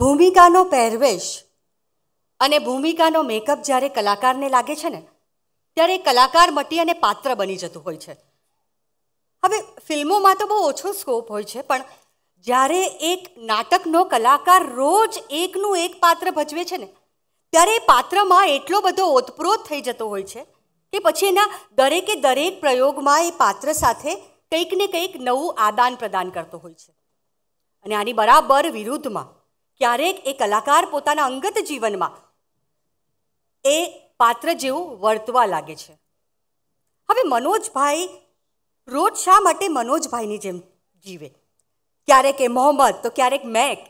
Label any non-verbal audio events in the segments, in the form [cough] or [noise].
ભૂમિકાનો પહેરવેશ અને ભૂમિકાનો મેકઅપ જ્યારે કલાકારને લાગે છે ને ત્યારે કલાકાર મટી અને પાત્ર બની જતું હોય છે હવે ફિલ્મોમાં તો બહુ ઓછો સ્કોપ હોય છે પણ જ્યારે એક નાટકનો કલાકાર રોજ એકનું એક પાત્ર ભજવે છે ને ત્યારે એ પાત્રમાં એટલો બધો ઓતપ્રોત થઈ જતો હોય છે કે પછી એના દરેકે દરેક પ્રયોગમાં એ પાત્ર સાથે કંઈક ને કંઈક નવું આદાન પ્રદાન કરતો હોય છે અને આની બરાબર વિરુદ્ધમાં ક્યારેક એ કલાકાર પોતાના અંગત જીવનમાં એ પાત્ર જેવું વર્તવા લાગે છે હવે મનોજભાઈ રોજ શા માટે મનોજભાઈની જેમ જીવે ક્યારેક એ મોહમ્મદ તો ક્યારેક મેક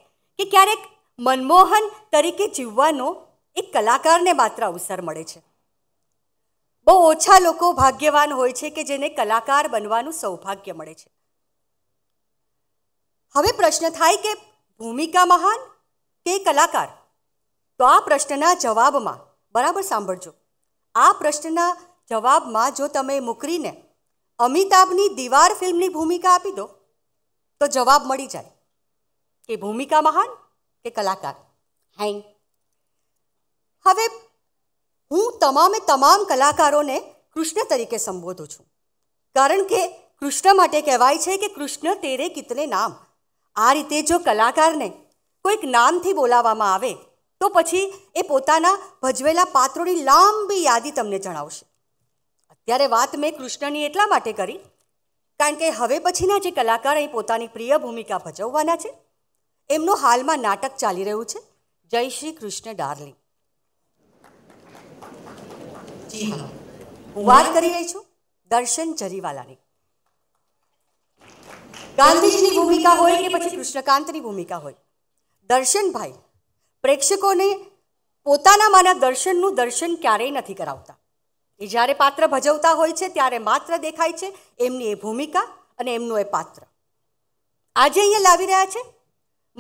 કે ક્યારેક મનમોહન તરીકે જીવવાનો એક કલાકારને માત્ર અવસર મળે છે બહુ ઓછા લોકો ભાગ્યવાન હોય છે કે જેને કલાકાર બનવાનું સૌભાગ્ય મળે છે હવે પ્રશ્ન થાય કે ભૂમિકા મહાન કે કલાકાર તો આ પ્રશ્નના જવાબમાં બરાબર સાંભળજો આ પ્રશ્નના જવાબમાં જો તમે મુકરીને અમિતાભની દિવાર ફિલ્મની ભૂમિકા આપી દો તો જવાબ મળી જાય કે ભૂમિકા મહાન કે કલાકાર હેંગ હવે હું તમામે તમામ કલાકારોને કૃષ્ણ તરીકે સંબોધું છું કારણ કે કૃષ્ણ માટે કહેવાય છે કે કૃષ્ણ તેરે કિતને નામ આ રીતે જો કલાકારને કોઈક નામથી બોલાવવામાં આવે તો પછી એ પોતાના ભજવેલા પાત્રોની લાંબી યાદી તમને જણાવશે અત્યારે વાત મેં કૃષ્ણની એટલા માટે કરી કારણ કે હવે પછીના જે કલાકાર અહીં પોતાની પ્રિય ભૂમિકા ભજવવાના છે એમનું હાલમાં નાટક ચાલી રહ્યું છે જય શ્રી કૃષ્ણ ડાર્લિંગ જી હા હું વાત કરી રહી છું દર્શન જરીવાલાની ગાંધીજીની ભૂમિકા હોય કે પછી કૃષ્ણકાંતની ભૂમિકા હોય દર્શનભાઈ પ્રેક્ષકોને પોતાનામાંના દર્શનનું દર્શન ક્યારેય નથી કરાવતા એ જ્યારે પાત્ર ભજવતા હોય છે ત્યારે માત્ર દેખાય છે એમની એ ભૂમિકા અને એમનું એ પાત્ર આજે અહીંયા લાવી રહ્યા છે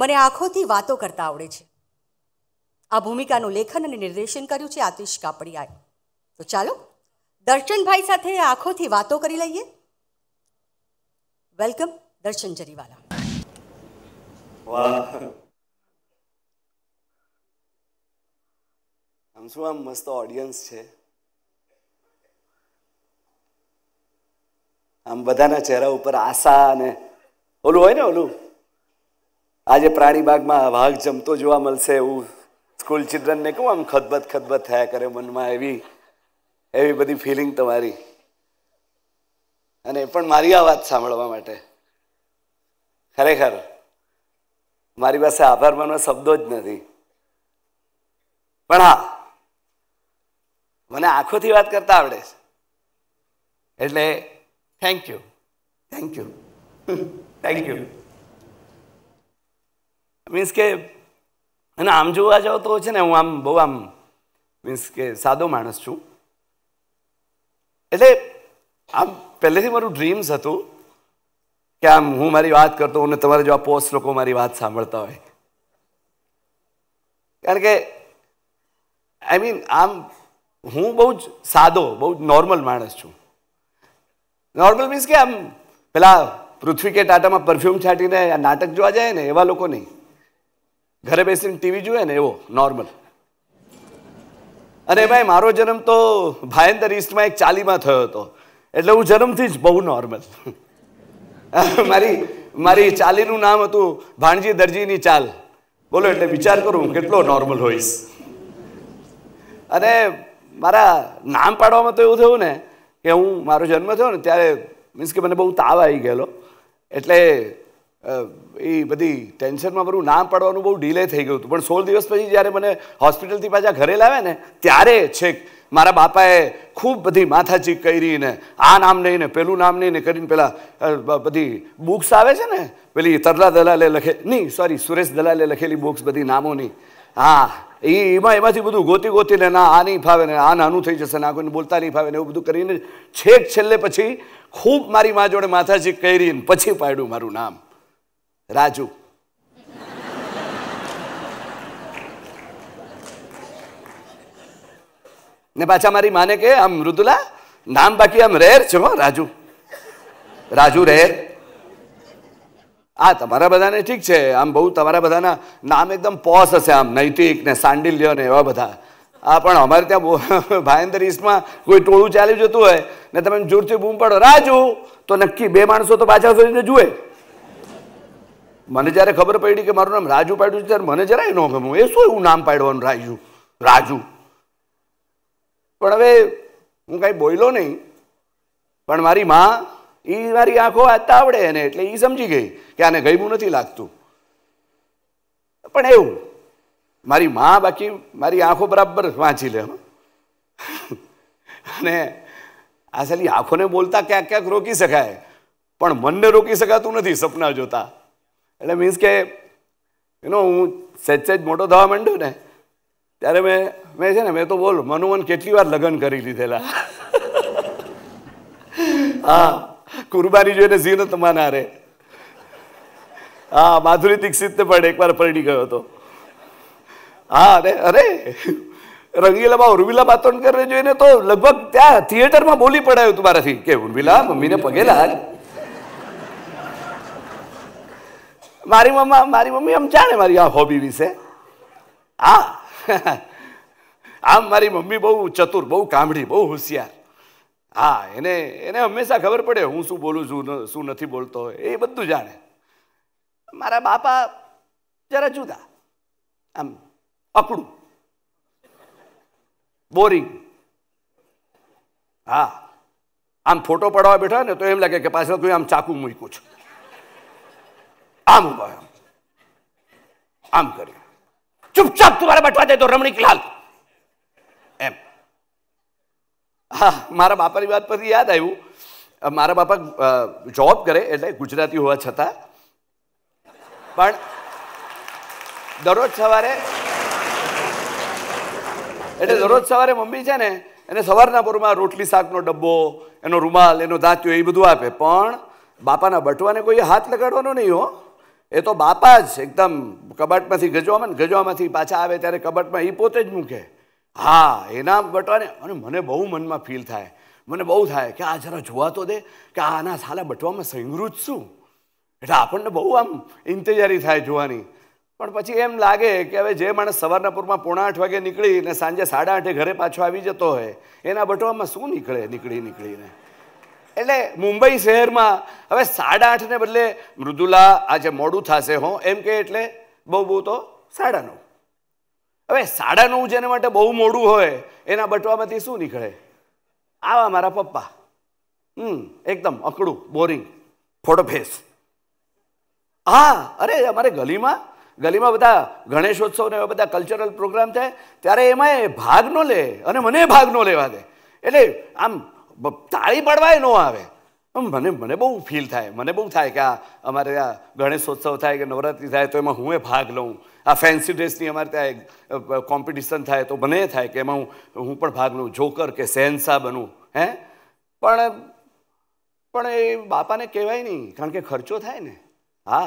મને આંખોથી વાતો કરતા આવડે છે આ ભૂમિકાનું લેખન અને નિર્દેશન કર્યું છે આતિશ કાપડિયાએ તો ચાલો દર્શનભાઈ સાથે આંખોથી વાતો કરી લઈએ વેલકમ દર્શન જરીવાલા વાહ આમ શું આમ મસ્ત ઓડિયન્સ છે આમ બધાના ચહેરા ઉપર આશા અને ઓલું હોય ને ઓલું આજે પ્રાણીબાગમાં વાઘ જમતો જોવા મળશે એવું સ્કૂલ ચિલ્ડ્રનને કહું આમ ખદબત ખદબત થયા કરે મનમાં એવી એવી બધી ફિલિંગ તમારી અને પણ મારી આ વાત સાંભળવા માટે ખરેખર મારી પાસે આભાર માનવા શબ્દો જ નથી પણ હા મને આંખોથી વાત કરતા આવડે છે એટલે thank you thank you thank you means કે અને આમ જોવા જાઓ તો છે ને હું આમ બહુ આમ મીન્સ કે સાદો માણસ છું એટલે આમ પહેલેથી મારું ડ્રીમ્સ હતું કે આમ હું મારી વાત કરતો અને તમારે જો આ પોસ્ટ લોકો મારી વાત સાંભળતા હોય કારણ કે આઈ મીન આમ હું બહુ જ સાદો બહુ જ નોર્મલ માણસ છું નોર્મલ મીન્સ કે આમ પેલા પૃથ્વી કે ટાટામાં પરફ્યુમ છાંટીને આ નાટક જોવા જાય ને એવા લોકો નહીં ઘરે બેસીને ટીવી જુએ ને એવો નોર્મલ અને ભાઈ મારો જન્મ તો ભાયંદર ઈસ્ટમાં એક ચાલીમાં થયો હતો એટલે હું જન્મથી જ બહુ નોર્મલ [laughs] મારી મારી ચાલીનું નામ હતું ભાણજી દરજીની ચાલ બોલો એટલે વિચાર કરું કેટલો નોર્મલ હોઈશ અને મારા નામ પાડવામાં તો એવું થયું ને કે હું મારો જન્મ થયો ને ત્યારે મીન્સ કે મને બહુ તાવ આવી ગયેલો એટલે એ બધી ટેન્શનમાં મારું નામ પાડવાનું બહુ ડીલે થઈ ગયું હતું પણ સોળ દિવસ પછી જ્યારે મને હોસ્પિટલથી પાછા ઘરે લાવ્યા ને ત્યારે છેક મારા બાપાએ ખૂબ બધી માથાચીક કરી ને આ નામ નહીં ને પેલું નામ નહીં ને કરીને પેલા બધી બુક્સ આવે છે ને પેલી તરલા દલાલે લખે નહીં સોરી સુરેશ દલાલે લખેલી બુક્સ બધી નામોની હા એ એમાં એમાંથી બધું ગોતી ગોતીને ના આ નહીં ફાવે ને આ નાનું થઈ જશે ના કોઈને બોલતા નહીં ફાવે ને એવું બધું કરીને છેક છેલ્લે પછી ખૂબ મારી મા જોડે માથાજી કરીને પછી પાડ્યું મારું નામ રાજુ ને પાછા મારી માને કે આમ મૃદુલા નામ બાકી આમ રેર છે હો રાજુ રાજુ રેર આ તમારા બધાને ઠીક છે આમ બહુ તમારા બધાના નામ એકદમ પોસ હશે આમ નૈતિક ને સાંડિલ્ય ને એવા બધા આ પણ અમારે ત્યાં [laughs] ભાયંદર ઈસ્ટમાં કોઈ ટોળું ચાલ્યું જતું હોય ને તમે જોરથી બૂમ પડો રાજુ તો નક્કી બે માણસો તો પાછા ફરીને જુએ મને જ્યારે ખબર પડી કે મારું નામ રાજુ પાડ્યું છે ત્યારે મને જરાય ન ગમું એ શું એવું નામ પાડવાનું રાજુ રાજુ પણ હવે હું કાંઈ બોલ્યો નહીં પણ મારી માં એ મારી આંખો વાંચતા આવડે એને એટલે એ સમજી ગઈ કે આને ગયું નથી લાગતું પણ એવું મારી મા બાકી મારી આંખો બરાબર વાંચી લે અને આ સાલી આંખોને બોલતા ક્યાંક ક્યાંક રોકી શકાય પણ મનને રોકી શકાતું નથી સપના જોતા એટલે મીન્સ કે એનો હું સહેજ સહેજ મોટો થવા માંડ્યો ને ત્યારે મેં મેં છે ને મેં તો બોલ મનુમન કેટલી વાર લગ્ન કરી લીધેલા [laughs] હા કુરબાની જોઈને ઝીનો તમા ના હા માધુરી દીક્ષિતને પણ એકવાર પરણી ગયો હતો હા અરે અરે રંગીલામાં ઉર્મિલા બાતોડકરને જોઈને તો લગભગ ત્યાં થિયેટરમાં બોલી પડાયું હતું મારાથી કે ઉર્મિલા મમ્મીને પગે લાગ મારી મમ્મા મારી મમ્મી આમ જાણે મારી આ હોબી વિશે હા આમ મારી મમ્મી બહુ ચતુર બહુ કામડી બહુ હોશિયાર હા એને એને હંમેશા ખબર પડે હું શું બોલું છું શું નથી બોલતો એ બધું જાણે મારા બાપા જરા જુદા આમ અકડું બોરિંગ હા આમ ફોટો પડવા બેઠા ને તો એમ લાગે કે પાછળ કોઈ આમ ચાકુ મૂકું છું આમ ઉભા આમ કરી ચૂપચાપ તું મારા બેઠવા દે તો રમણીક લાલ હા મારા બાપાની વાત પરથી યાદ આવ્યું મારા બાપા જોબ કરે એટલે ગુજરાતી હોવા છતાં પણ દરરોજ સવારે એટલે દરરોજ સવારે મમ્મી છે ને એને સવારના પોરમાં રોટલી શાકનો ડબ્બો એનો રૂમાલ એનો દાંત્યો એ બધું આપે પણ બાપાના બટવાને કોઈ હાથ લગાડવાનો નહીં હો એ તો બાપા જ એકદમ કબાટમાંથી ગજવામાં ને ગજવામાંથી પાછા આવે ત્યારે કબાટમાં એ પોતે જ મૂકે હા એના બટવાને અને મને બહુ મનમાં ફીલ થાય મને બહુ થાય કે આ જરા જોવા તો દે કે આના સાલા બટવામાં સંગૃત શું એટલે આપણને બહુ આમ ઇંતજારી થાય જોવાની પણ પછી એમ લાગે કે હવે જે માણસ સવારના પૂરમાં પોણા આઠ વાગે નીકળી ને સાંજે સાડા આઠે ઘરે પાછો આવી જતો હોય એના બટવામાં શું નીકળે નીકળી નીકળીને એટલે મુંબઈ શહેરમાં હવે સાડા આઠને બદલે મૃદુલા આજે મોડું થશે હો એમ કે એટલે બહુ બહુ તો સાડા નવ હવે સાડા નવ જેને માટે બહુ મોડું હોય એના બટવામાંથી શું નીકળે આવા મારા પપ્પા હમ એકદમ અકડું બોરિંગ ફોટોફેસ હા અરે અમારે ગલીમાં ગલીમાં બધા ગણેશોત્સવ ને બધા કલ્ચરલ પ્રોગ્રામ થાય ત્યારે એમાં એ ભાગ ન લે અને મને ભાગ ન લેવા દે એટલે આમ તાળી પડવાય ન આવે મને મને બહુ ફીલ થાય મને બહુ થાય કે આ અમારે આ ગણેશોત્સવ થાય કે નવરાત્રિ થાય તો એમાં હું એ ભાગ લઉં આ ફેન્સી ડ્રેસની અમારે ત્યાં કોમ્પિટિશન થાય તો મને થાય કે એમાં હું હું પણ ભાગ લઉં જોકર કે શહેનશાહ બનું હે પણ પણ એ બાપાને કહેવાય નહીં કારણ કે ખર્ચો થાય ને હા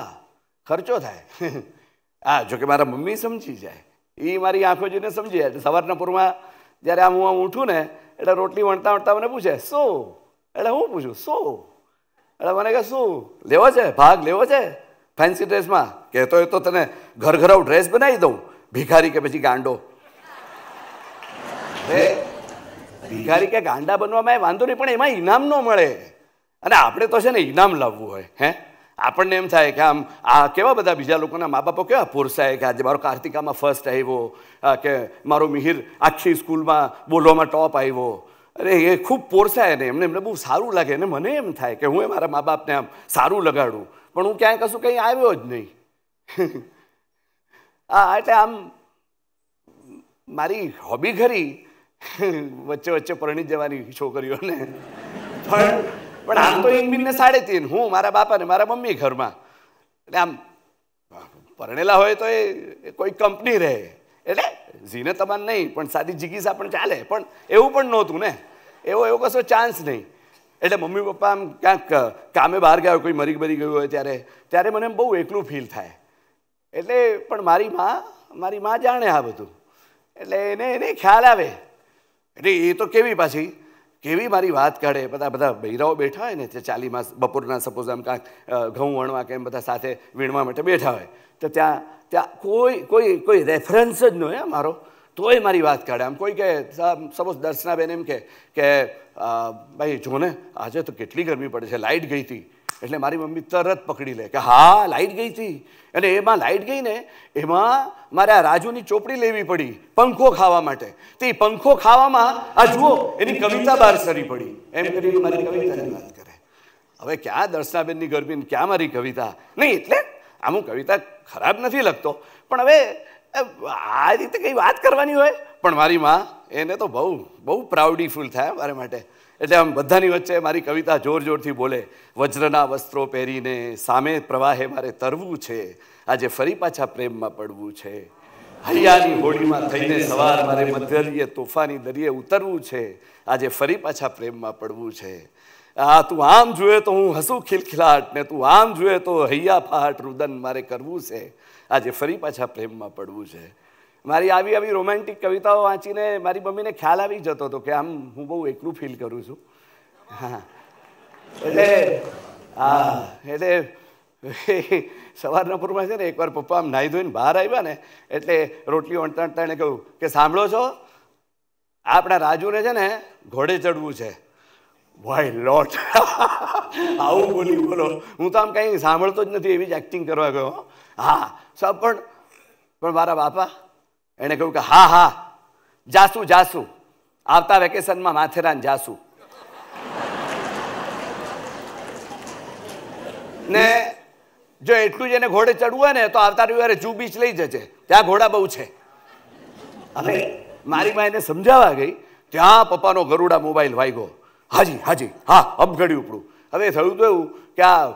ખર્ચો થાય હા [laughs] જોકે મારા મમ્મી સમજી જાય એ મારી આંખો જોઈને સમજી જાય સવારના પૂરમાં જ્યારે આમ હું આમ ઉઠું ને એટલે રોટલી વણતા વણતા મને પૂછે સો એટલે હું પૂછું સો એટલે મને કે શું લેવો છે ભાગ લેવો છે ફેન્સી ડ્રેસમાં કહેતો હોય તો તને ઘરઘરાવ ડ્રેસ બનાવી દઉં ભિખારી કે પછી ગાંડો ભિખારી કે ગાંડા બનવામાં વાંધો નહીં પણ એમાં ઇનામ ન મળે અને આપણે તો છે ને ઇનામ લાવવું હોય હે આપણને એમ થાય કે આમ આ કેવા બધા બીજા લોકોના મા બાપો કેવા પુરસાય કે આજે મારો કાર્તિકામાં ફર્સ્ટ આવ્યો કે મારો મિહિર આખી સ્કૂલમાં બોલવામાં ટોપ આવ્યો અરે એ ખૂબ પોરસાય ને એમને એમને બહુ સારું લાગે અને મને એમ થાય કે હું એ મારા મા બાપને આમ સારું લગાડું પણ હું ક્યાંય કશું કંઈ આવ્યો જ નહીં હા [laughs] એટલે આમ મારી હોબી ખરી વચ્ચે વચ્ચે પરણી જવાની છોકરીઓને પણ પણ આમ તો એક બિનને સાડે તીન હું મારા બાપા ને મારા મમ્મી ઘરમાં એટલે આમ પરણેલા હોય તો એ કોઈ કંપની રહે એટલે ઝીને તમાર નહીં પણ સાદી જીગીસા પણ ચાલે પણ એવું પણ નહોતું ને એવો એવો કશો ચાન્સ નહીં એટલે મમ્મી પપ્પા આમ ક્યાંક કામે બહાર ગયા હોય કોઈ મરી મરી ગયું હોય ત્યારે ત્યારે મને બહુ એકલું ફીલ થાય એટલે પણ મારી મા મારી મા જાણે આ બધું એટલે એને એને ખ્યાલ આવે એટલે એ તો કેવી પાછી કેવી મારી વાત કાઢે બધા બધા ભૈરાઓ બેઠા હોય ને તે ચાલીમાં બપોરના સપોઝ આમ કાંક ઘઉં વણવા કે એમ બધા સાથે વીણવા માટે બેઠા હોય તો ત્યાં ત્યાં કોઈ કોઈ કોઈ રેફરન્સ જ ન હોય મારો તોય મારી વાત કાઢે આમ કોઈ કહે સપોઝ દર્શનાબેન એમ કે ભાઈ જો ને આજે તો કેટલી ગરમી પડે છે લાઇટ ગઈ હતી એટલે મારી મમ્મી તરત પકડી લે કે હા લાઇટ ગઈ હતી અને એમાં લાઇટ ગઈ ને એમાં મારે આ રાજુની ચોપડી લેવી પડી પંખો ખાવા માટે તે પંખો ખાવામાં આ જુઓ એની કવિતા બહાર સરી પડી એમ કરીને મારી કવિતાની વાત કરે હવે ક્યાં દર્શનાબેનની ગરબી ને ક્યાં મારી કવિતા નહીં એટલે આમ હું કવિતા ખરાબ નથી લખતો પણ હવે આ રીતે કંઈ વાત કરવાની હોય પણ મારી માં એને તો બહુ બહુ પ્રાઉડી ફૂલ થાય મારા માટે એટલે આમ બધાની વચ્ચે મારી કવિતા જોર જોરથી બોલે વજ્રના વસ્ત્રો પહેરીને સામે પ્રવાહે મારે તરવું છે આજે ફરી પાછા પ્રેમમાં પડવું છે હૈયાની હોળીમાં થઈને સવાર મારે મધ્યરીએ તોફાની દરિયે ઉતરવું છે આજે ફરી પાછા પ્રેમમાં પડવું છે આ તું આમ જોયે તો હું હસું ખિલખિલાટ ને તું આમ જોયે તો હૈયા ફાટ રુદન મારે કરવું છે આજે ફરી પાછા પ્રેમમાં પડવું છે મારી આવી આવી રોમેન્ટિક કવિતાઓ વાંચીને મારી મમ્મીને ખ્યાલ આવી જતો હતો કે આમ હું બહુ એકલું ફીલ કરું છું હા એટલે હા એટલે સવારના પૂરમાં છે ને એકવાર પપ્પા આમ નાહી ધોઈને બહાર આવ્યા ને એટલે રોટલી વણતા વણતા એણે કહ્યું કે સાંભળો છો આપણા રાજુને છે ને ઘોડે ચડવું છે વાય લોટ આવું બોલી બોલો હું તો આમ કંઈ સાંભળતો જ નથી એવી જ એક્ટિંગ કરવા ગયો હા સર પણ પણ મારા બાપા એણે કહ્યું કે હા હા જાસુ જાસુ આવતા વેકેશનમાં માથેરાન જાસુ ને જો એટલું જ એને ઘોડે ચડવું હોય ને તો આવતા રવિવારે જુ બીચ લઈ જજે ત્યાં ઘોડા બહુ છે હવે મારી મા એને સમજાવવા ગઈ ત્યાં પપ્પાનો ગરુડા મોબાઈલ વાગ્યો હાજી હાજી હા અપઘડી ઉપડું હવે થયું તો એવું કે આ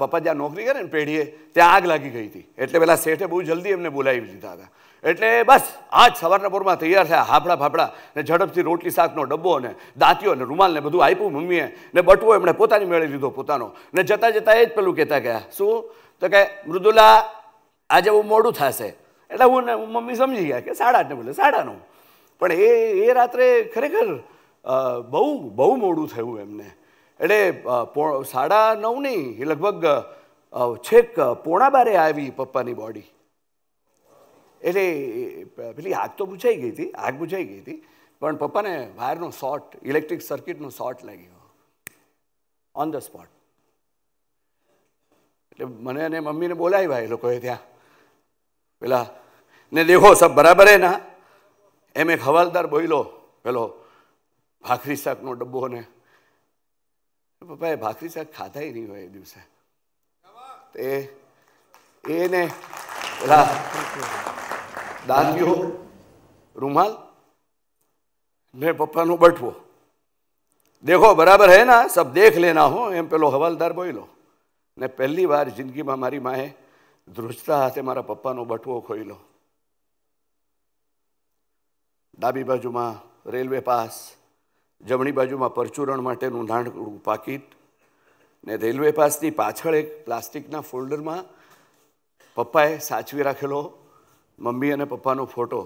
પપ્પા જ્યાં નોકરી કરે ને પેઢીએ ત્યાં આગ લાગી ગઈ હતી એટલે પેલા શેઠે બહુ જલ્દી એમને બોલાવી લીધા હતા એટલે બસ આજ સવારના પોરમાં તૈયાર થયા હાફડા ફાફડા ને ઝડપથી રોટલી શાકનો ડબ્બો અને દાંતીઓ અને રૂમાલને બધું આપ્યું મમ્મીએ ને બટવો એમણે પોતાની મેળવી લીધો પોતાનો ને જતાં જતાં એ જ પેલું કહેતા ગયા શું તો કે મૃદુલા આજે બહુ મોડું થશે એટલે હું ને મમ્મી સમજી ગયા કે સાડા ને બોલે સાડાનું પણ એ એ રાત્રે ખરેખર બહુ બહુ મોડું થયું એમને એટલે સાડા નવ નહીં લગભગ છેક પોણા બારે આવી પપ્પાની બોડી એટલે પેલી આગ તો બુઝાઈ ગઈ હતી આગ બુઝાઈ ગઈ હતી પણ પપ્પાને વાયરનો શોર્ટ ઇલેક્ટ્રિક સર્કિટનો શોર્ટ લાગ્યો ઓન ધ સ્પોટ એટલે મને અને મમ્મીને બોલાવ્યા એ લોકોએ ત્યાં પેલા ને દેખો સબ બરાબર હે ના એમ એક હવાલદાર બોઈલો પેલો ભાખરી શાકનો ડબ્બો ને પપ્પાએ ભાખરી શાક ખાધા નહીં હોય એ દિવસે એ એને પેલા દાંતિયો રૂમાલ ને પપ્પાનો બઠવો દેખો બરાબર હે ના સબ દેખ લેના હો એમ પેલો હવાલદાર બોલ્યો ને પહેલી વાર જિંદગીમાં મારી માએ ધ્રુજતા હાથે મારા પપ્પાનો બટવો ખોઈલો ડાબી બાજુમાં રેલવે પાસ જમણી બાજુમાં પરચુરણ માટેનું નાનકડું પાકીટ ને રેલવે પાસની પાછળ એક પ્લાસ્ટિકના ફોલ્ડરમાં પપ્પાએ સાચવી રાખેલો મમ્મી અને પપ્પાનો ફોટો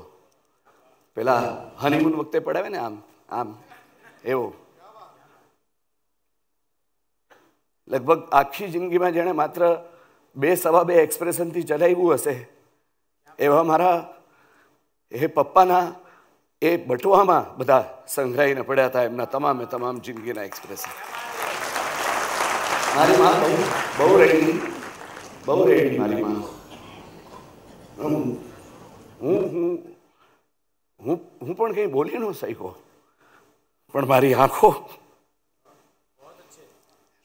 પેલા હનીમૂન વખતે પડાવે ને આમ આમ એવો લગભગ આખી જિંદગીમાં જેણે માત્ર બે સવા બે એક્સપ્રેશનથી ચલાવ્યું હશે એવા મારા એ પપ્પાના એ બટુઆમાં બધા સંઘરાઈને પડ્યા હતા એમના તમામે તમામ જિંદગીના એક્સપ્રેશન મારી બહુ રેડી બહુ રેડી મારી માં હું હું હું હું પણ કંઈ બોલી ન શક્યો પણ મારી આંખો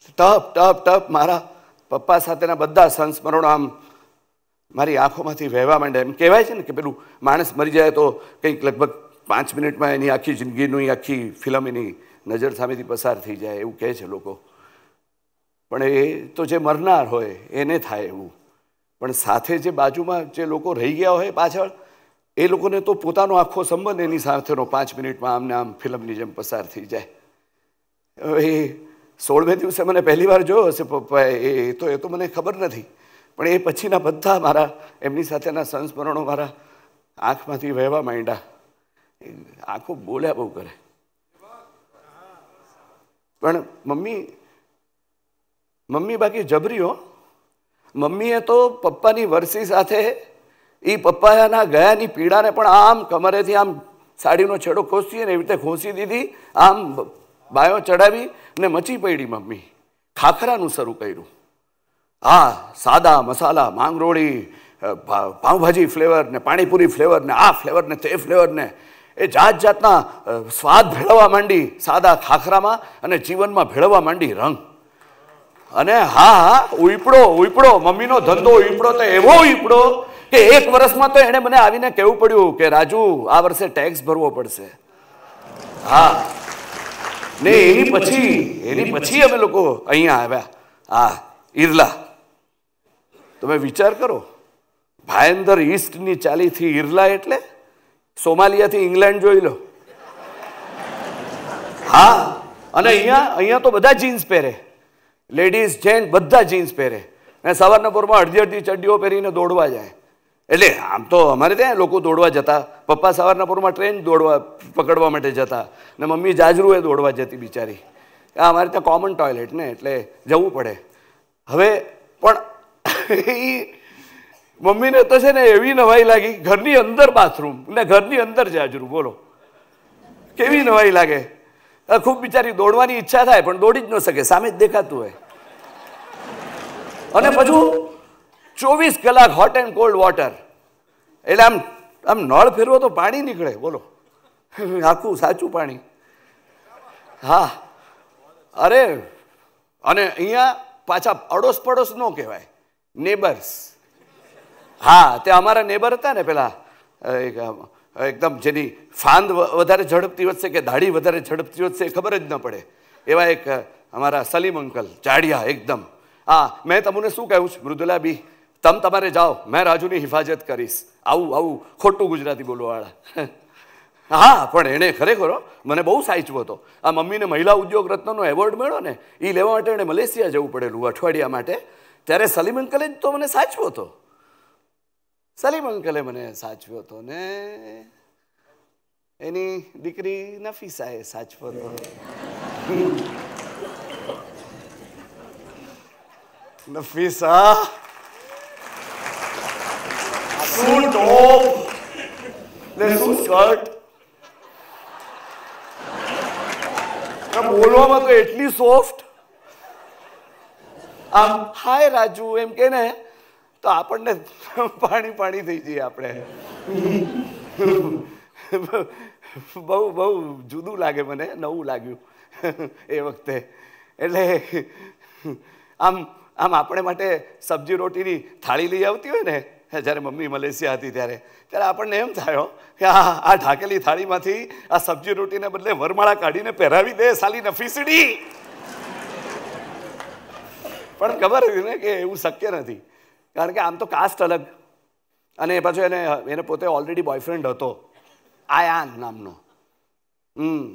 ટપ ટપ ટપ મારા પપ્પા સાથેના બધા સંસ્મરણો આમ મારી આંખોમાંથી વહેવા માંડે એમ કહેવાય છે ને કે પેલું માણસ મરી જાય તો કંઈક લગભગ પાંચ મિનિટમાં એની આખી જિંદગીની આખી ફિલ્મ એની નજર સામેથી પસાર થઈ જાય એવું કહે છે લોકો પણ એ તો જે મરનાર હોય એને થાય એવું પણ સાથે જે બાજુમાં જે લોકો રહી ગયા હોય પાછળ એ લોકોને તો પોતાનો આખો સંબંધ એની સાથેનો પાંચ મિનિટમાં આમને આમ ફિલ્મની જેમ પસાર થઈ જાય એ સોળમે દિવસે મને પહેલી વાર જોયો હશે પપ્પા એ તો એ તો મને ખબર નથી પણ એ પછીના બધા મારા એમની સાથેના સંસ્મરણો મારા આંખમાંથી વહેવા માંડ્યા આંખો બોલ્યા બહુ કરે પણ મમ્મી મમ્મી બાકી જબરીઓ મમ્મીએ તો પપ્પાની વરસી સાથે એ પપ્પાયાના ગયાની પીડાને પણ આમ કમરેથી આમ સાડીનો છેડો ખોસી અને એવી રીતે ખોસી દીધી આમ બાયો ચડાવી અને મચી પડી મમ્મી ખાખરાનું શરૂ કર્યું હા સાદા મસાલા માંગરોળી પાઉંભાજી ફ્લેવર ને પાણીપુરી ફ્લેવર ને આ ફ્લેવર ને તે ફ્લેવર ને એ જાત જાતના સ્વાદ ભેળવવા માંડી સાદા ખાખરામાં અને જીવનમાં ભેળવવા માંડી રંગ અને હા હા ઉઈપડો ઉઈપડો મમ્મીનો ધંધો ઉઈપડો તો એવો ઉપડો એક વર્ષમાં તો એણે મને આવીને કહેવું પડ્યું કે રાજુ આ વર્ષે ટેક્સ ભરવો પડશે હા ને એની પછી એની પછી અમે લોકો અહીંયા આવ્યા હા ઈરલા તમે વિચાર કરો ભાયંદર ઈસ્ટની ચાલીથી ઈરલા એટલે સોમાલિયાથી ઇંગ્લેન્ડ જોઈ લો હા અને અહીંયા અહીંયા તો બધા જીન્સ પહેરે લેડીઝ જેન્ટ બધા જીન્સ પહેરે અને સવારના પોરમાં અડધી અડધી ચડ્ડીઓ પહેરીને દોડવા જાય એટલે આમ તો અમારે ત્યાં લોકો દોડવા જતા પપ્પા સવારના પૂરમાં ટ્રેન દોડવા પકડવા માટે જતા ને મમ્મી જાજરૂએ દોડવા જતી બિચારી આ અમારે ત્યાં કોમન ટોયલેટ ને એટલે જવું પડે હવે પણ એ [laughs] મમ્મીને તો છે ને એવી નવાઈ લાગી ઘરની અંદર બાથરૂમ ને ઘરની અંદર જાજરૂ બોલો કેવી નવાઈ લાગે ખૂબ બિચારી દોડવાની ઈચ્છા થાય પણ દોડી જ ન શકે સામે જ દેખાતું હોય અને પછી ચોવીસ કલાક હોટ એન્ડ કોલ્ડ વોટર એટલે આમ આમ નળ ફેરવો તો પાણી નીકળે બોલો આખું સાચું પાણી હા અરે અને અહીંયા પાછા અડોશ પડોશ ન કહેવાય નેબર્સ હા તે અમારા નેબર હતા ને પેલા એકદમ જેની ફાંદ વધારે ઝડપતી વધશે કે દાઢી વધારે ઝડપતી વધશે ખબર જ ન પડે એવા એક અમારા સલીમ અંકલ ચાડિયા એકદમ હા મેં તમને શું કહ્યું છે મૃદુલા બી તમ તમારે જાઓ મેં રાજુની હિફાજત કરીશ આવું આવું ખોટું ગુજરાતી બોલવાવાળા [laughs] હા પણ એણે ખરેખર મને બહુ સાચવો હતો આ મમ્મીને મહિલા ઉદ્યોગ રત્નનો એવોર્ડ મળ્યો ને એ લેવા માટે એણે મલેશિયા જવું પડેલું અઠવાડિયા માટે ત્યારે સલીમ અંકલે જ તો મને સાચવો હતો સલીમ અંકલે મને સાચવ્યો હતો ને એની દીકરી નફીસાએ સાચવો હતો [laughs] નફીસા શું ટોપ ને શું સ્કર્ટ બોલવામાં તો એટલી સોફ્ટ આમ હાય રાજુ એમ કે ને તો આપણને પાણી પાણી થઈ જઈએ આપણે બહુ બહુ જુદું લાગે મને નવું લાગ્યું એ વખતે એટલે આમ આમ આપણે માટે સબ્જી રોટીની થાળી લઈ આવતી હોય ને જ્યારે મમ્મી મલેશિયા હતી ત્યારે ત્યારે આપણને એમ થયો કે આ આ ઢાકેલી થાળીમાંથી આ સબ્જી રોટીને બદલે વરમાળા કાઢીને પહેરાવી દે સાલી નફીસડી પણ ખબર હતી ને કે એવું શક્ય નથી કારણ કે આમ તો કાસ્ટ અલગ અને પાછું એને એને પોતે ઓલરેડી બોયફ્રેન્ડ હતો આયાન નામનો હમ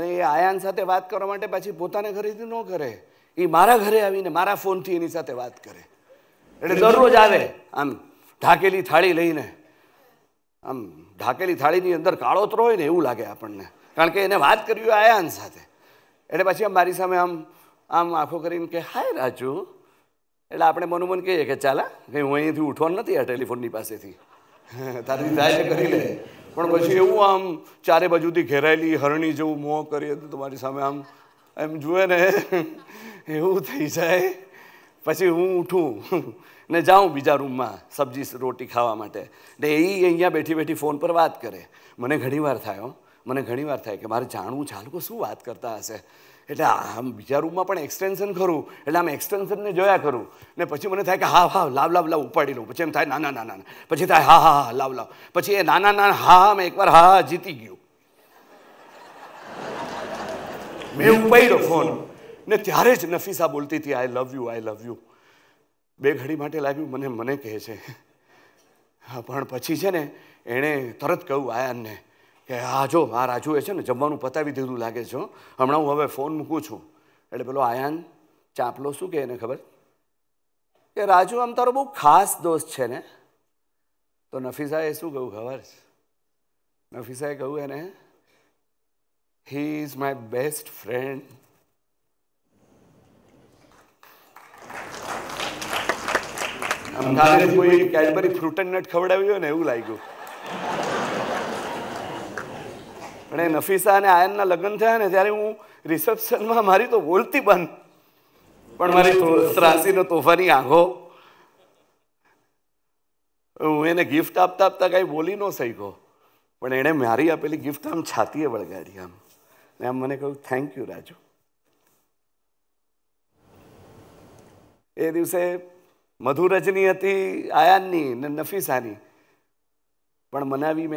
અને એ આયાન સાથે વાત કરવા માટે પછી પોતાને ઘરેથી ન કરે એ મારા ઘરે આવીને મારા ફોનથી એની સાથે વાત કરે એટલે દરરોજ આવે આમ ઢાકેલી થાળી લઈને આમ ઢાકેલી થાળીની અંદર કાળોતરો હોય ને એવું લાગે આપણને કારણ કે એને વાત કરવી હોય આયાન સાથે એટલે પછી આમ મારી સામે આમ આમ આંખો કરીને કે હાય રાજુ એટલે આપણે મનોમન કહીએ કે ચાલે કંઈ હું અહીંયાથી ઉઠવાનું નથી આ ટેલિફોનની પાસેથી [laughs] તારી દાય કરી લે પણ પછી એવું આમ ચારે બાજુથી ઘેરાયેલી હરણી જેવું મોં કરી તો તમારી સામે આમ એમ જુએ ને [laughs] એવું થઈ જાય પછી હું ઉઠું ને જાઉં બીજા રૂમમાં સબ્જી રોટી ખાવા માટે ને એ અહીંયા બેઠી બેઠી ફોન પર વાત કરે મને ઘણીવાર થાય મને ઘણીવાર થાય કે મારે જાણવું છે આ લોકો શું વાત કરતા હશે એટલે આમ બીજા રૂમમાં પણ એક્સટેન્શન ખરું એટલે આમ એક્સટેન્શનને જોયા કરું ને પછી મને થાય કે હા હા લાવ લાવ લાવ ઉપાડી લઉં પછી એમ થાય નાના નાના પછી થાય હા હા હા લાવ લાવ પછી એ નાના નાના હા હા મેં એકવાર હા હા જીતી ગયું મેં ઉપાડ્યો ફોન ને ત્યારે જ નફીસા બોલતી હતી આઈ love you I love you બે ઘડી માટે લાગ્યું મને મને કહે છે હા પણ પછી છે ને એણે તરત કહ્યું આયાનને કે હા જો આ રાજુએ છે ને જમવાનું પતાવી દીધું લાગે છે હમણાં હું હવે ફોન મૂકું છું એટલે પેલો આયાન ચાંપલો શું કહે એને ખબર કે રાજુ આમ તારો બહુ ખાસ દોસ્ત છે ને તો નફીસાએ શું કહ્યું ખબર નફીસાએ કહ્યું એને he is my best friend તારે કોઈ કેડબરી ફ્રૂટ એન્ડ નટ ખવડાવ્યું ને એવું લાગ્યું પણ એ નફીસા અને આયનના લગ્ન થયા ને ત્યારે હું રિસેપ્શનમાં મારી તો બોલતી બંધ પણ મારી ત્રાસીનો તોફાની આંગો હું એને ગિફ્ટ આપતા આપતા કાંઈ બોલી ન શક્યો પણ એણે મારી આપેલી ગિફ્ટ આમ છાતીએ વળગાડી આમ ને આમ મને કહ્યું થેન્ક યુ રાજુ એ દિવસે મધુરજની હતી આયાનની ને નફીસાની પણ મનાવી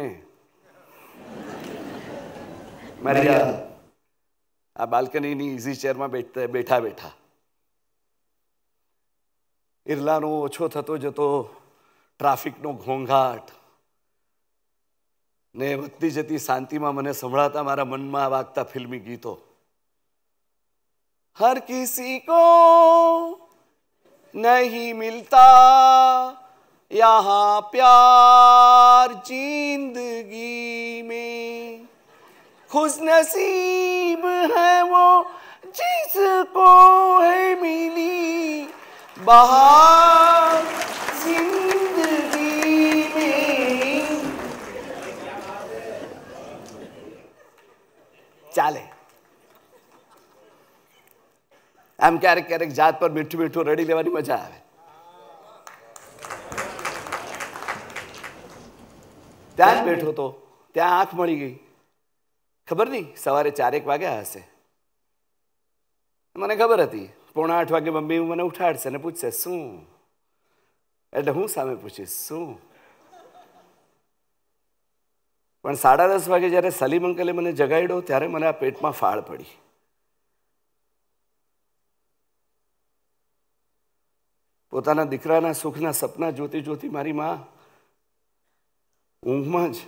મેં આ બાલ્કનીની ઇઝી ચેરમાં બેઠતા બેઠા બેઠા ઇરલાનો ઓછો થતો જતો ટ્રાફિકનો ઘોંઘાટ ને વધતી જતી શાંતિમાં મને સંભળાતા મારા મનમાં વાગતા ફિલ્મી ગીતો હર કિસી કો नहीं मिलता यहाँ प्यार जिंदगी में खुश नसीब है वो जिसको है मिली बहार આમ ક્યારેક ક્યારેક જાત પર મીઠું મીઠું રડી લેવાની મજા આવે ત્યાં જ બેઠો તો ત્યાં આંખ મળી ગઈ ખબર નહીં સવારે ચારેક વાગ્યા હશે મને ખબર હતી પોણા આઠ વાગે મમ્મી મને ઉઠાડશે અને પૂછશે શું એટલે હું સામે પૂછીશ શું પણ સાડા દસ વાગે જ્યારે સલીમ અંકલે મને જગાડ્યો ત્યારે મને આ પેટમાં ફાળ પડી પોતાના દીકરાના સુખના સપના જોતી જોતી મારી માં ઊંઘમાં જ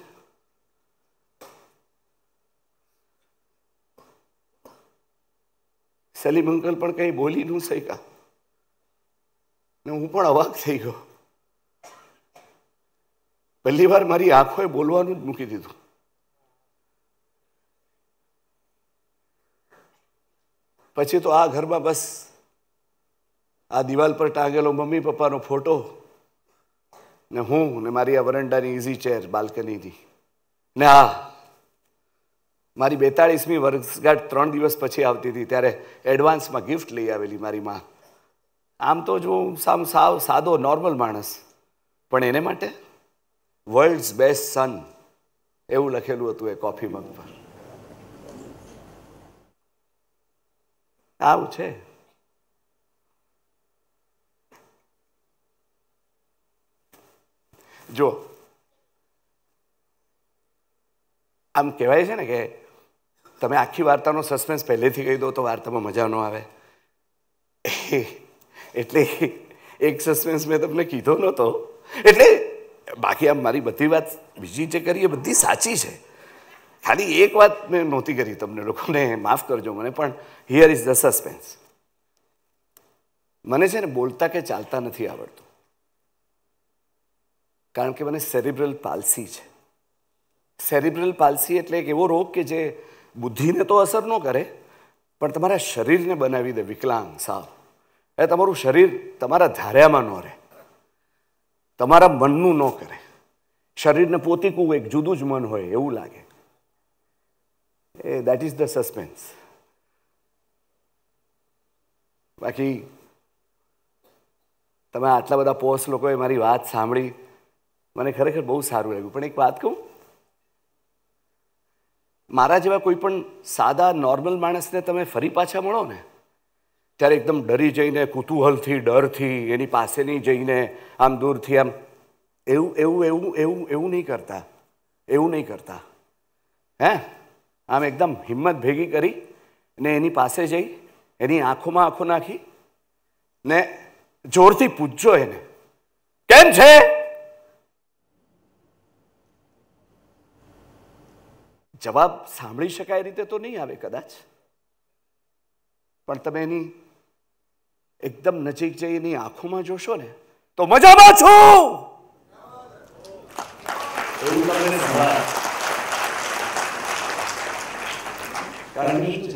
સલીમ અંકલ પણ કંઈ બોલી ન શક્યા ને હું પણ અવાક થઈ ગયો પહેલી વાર મારી આંખોએ બોલવાનું જ મૂકી દીધું પછી તો આ ઘરમાં બસ આ દિવાલ પર ટાંગેલો મમ્મી પપ્પાનો ફોટો ને હું ને મારી આ વરંડાની ઇઝી ચેર બાલ્કનીની ને હા મારી બેતાળીસમી વર્ષગાંઠ ત્રણ દિવસ પછી આવતી હતી ત્યારે એડવાન્સમાં ગિફ્ટ લઈ આવેલી મારી માં આમ તો જો હું સામ સાવ સાદો નોર્મલ માણસ પણ એને માટે વર્લ્ડ્સ બેસ્ટ સન એવું લખેલું હતું એ કોફી મગ પર આવું છે જો આમ કહેવાય છે ને કે તમે આખી વાર્તાનો સસ્પેન્સ પહેલેથી કહી દો તો વાર્તામાં મજા ન આવે [laughs] એટલે એક સસ્પેન્સ મેં તમને કીધો નહોતો એટલે બાકી આમ મારી બધી વાત બીજી જે કરી એ બધી સાચી છે ખાલી એક વાત મેં નહોતી કરી તમને લોકોને માફ કરજો મને પણ હિયર ઇઝ ધ સસ્પેન્સ મને છે ને બોલતા કે ચાલતા નથી આવડતું કારણ કે મને સેરિબ્રલ પાલસી છે સેરિબ્રલ પાલસી એટલે એક એવો રોગ કે જે બુદ્ધિને તો અસર ન કરે પણ તમારા શરીરને બનાવી દે વિકલાંગ સાવ એ તમારું શરીર તમારા ધાર્યામાં ન રહે તમારા મનનું ન કરે શરીરને પોતીકું એક જુદું જ મન હોય એવું લાગે એ દેટ ઇઝ ધ સસ્પેન્સ બાકી તમે આટલા બધા પોસ્ટ લોકોએ મારી વાત સાંભળી મને ખરેખર બહુ સારું લાગ્યું પણ એક વાત કહું મારા જેવા કોઈ પણ સાદા નોર્મલ માણસને તમે ફરી પાછા મળો ને ત્યારે એકદમ ડરી જઈને કુતૂહલથી ડરથી એની પાસે નહીં જઈને આમ દૂરથી આમ એવું એવું એવું એવું એવું નહીં કરતા એવું નહીં કરતા હે આમ એકદમ હિંમત ભેગી કરી ને એની પાસે જઈ એની આંખોમાં આંખો નાખી ને જોરથી પૂછજો એને કેમ છે જવાબ સાંભળી શકાય રીતે તો નહીં આવે કદાચ પણ તમે એની એકદમ નજીક જઈ એની આંખોમાં જોશો ને તો મજામાં છું કારણ કે